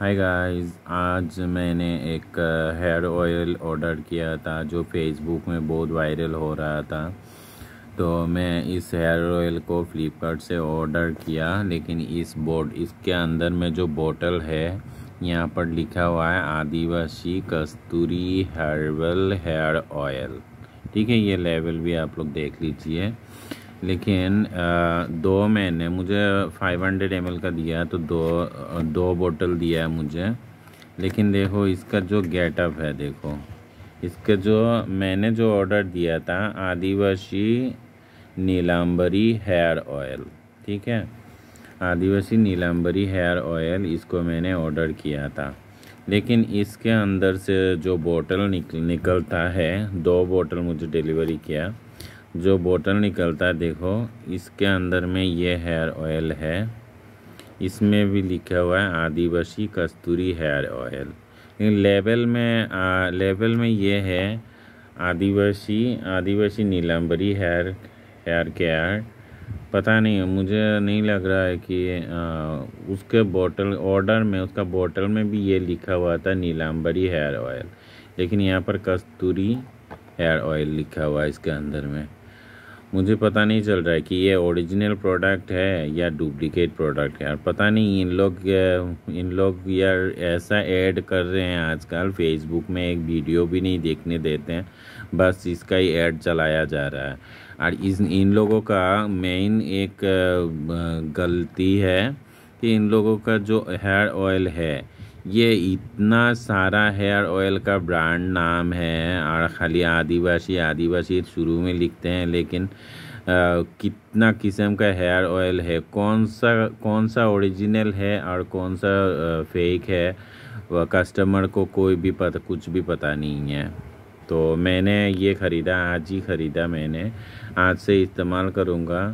hi guys आज मैंने एक हेयर ऑयल ऑर्डर किया था जो फेसबुक में बहुत वायरल हो रहा था तो मैं इस हेयर ऑयल को फ्लिपकार्ट से ऑर्डर किया लेकिन इस बोट इसके अंदर में जो बोतल है यहाँ पर लिखा हुआ है Adivasi Kasturi herbal hair oil ठीक है ये लेवल भी आप लोग देख लीजिए लेकिन दो मैंने मुझे 500 हंड्रेड का दिया है तो दो दो बोतल दिया है मुझे लेकिन देखो इसका जो गेटअप है देखो इसका जो मैंने जो ऑर्डर दिया था आदिवासी नीलांबरी हेयर ऑयल ठीक है आदिवासी नीलांबरी हेयर ऑयल इसको मैंने ऑर्डर किया था लेकिन इसके अंदर से जो बोतल निकल निकलता है दो बोतल मुझे डिलीवरी किया जो बोतल निकलता है देखो इसके अंदर में ये हेयर ऑयल है इसमें भी लिखा हुआ है Adivasi Kasturi hair oil label में आ, लेबल में ये है Adivasi Adivasi Neelambari hair hair care पता नहीं है मुझे नहीं लग रहा है कि आ, उसके बोतल ऑर्डर में उसका बोतल में भी ये लिखा हुआ था नीलाम्बरी हेयर ऑयल लेकिन यहाँ पर कस्तूरी हेयर ऑयल लिखा हुआ है इसके अंदर में मुझे पता नहीं चल रहा है कि ये ओरिजिनल प्रोडक्ट है या डुप्लीकेट प्रोडक्ट है और पता नहीं इन लोग इन लोग यार ऐसा ऐड कर रहे हैं आजकल फेसबुक में एक वीडियो भी नहीं देखने देते हैं बस इसका ही ऐड चलाया जा रहा है और इस इन लोगों का मेन एक गलती है कि इन लोगों का जो हेयर ऑयल है ये इतना सारा हेयर ऑयल का ब्रांड नाम है और खाली आदिवासी आदिवासी शुरू में लिखते हैं लेकिन आ, कितना किस्म का हेयर ऑयल है कौन सा कौन सा ओरिजिनल है और कौन सा फेक है वह कस्टमर को कोई भी पता कुछ भी पता नहीं है तो मैंने ये ख़रीदा आज ही ख़रीदा मैंने आज से इस्तेमाल करूँगा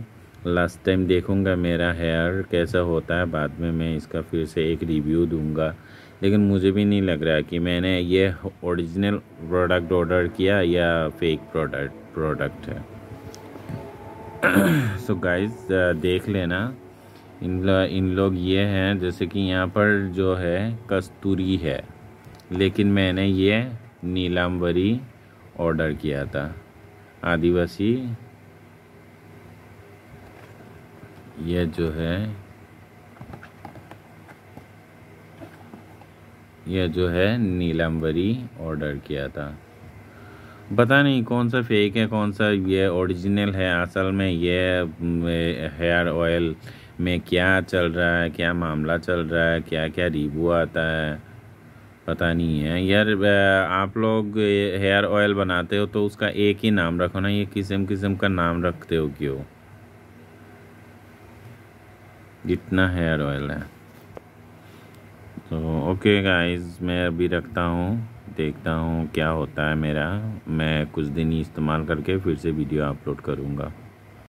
लास्ट टाइम देखूँगा मेरा हेयर कैसा होता है बाद में मैं इसका फिर से एक रिव्यू दूँगा लेकिन मुझे भी नहीं लग रहा कि मैंने ये ओरिजिनल प्रोडक्ट ऑर्डर किया या फेक प्रोडक्ट प्रोडक्ट है सो so गाइस uh, देख लेना इन लो, इन लोग ये हैं जैसे कि यहाँ पर जो है कस्तूरी है लेकिन मैंने ये नीलाम्बरी ऑर्डर किया था आदिवासी यह जो है यह जो है नीलम्बरी ऑर्डर किया था पता नहीं कौन सा फेक है कौन सा ये ओरिजिनल है असल में ये हेयर ऑयल में क्या चल रहा है क्या मामला चल रहा है क्या क्या रिव्यू आता है पता नहीं है यार आप लोग हेयर ऑयल बनाते हो तो उसका एक ही नाम रखो ना ये किस्म किस्म का नाम रखते हो क्यों जितना हेयर ऑयल है तो ओके गाइस मैं अभी रखता हूँ देखता हूँ क्या होता है मेरा मैं कुछ दिन ही इस्तेमाल करके फिर से वीडियो अपलोड करूँगा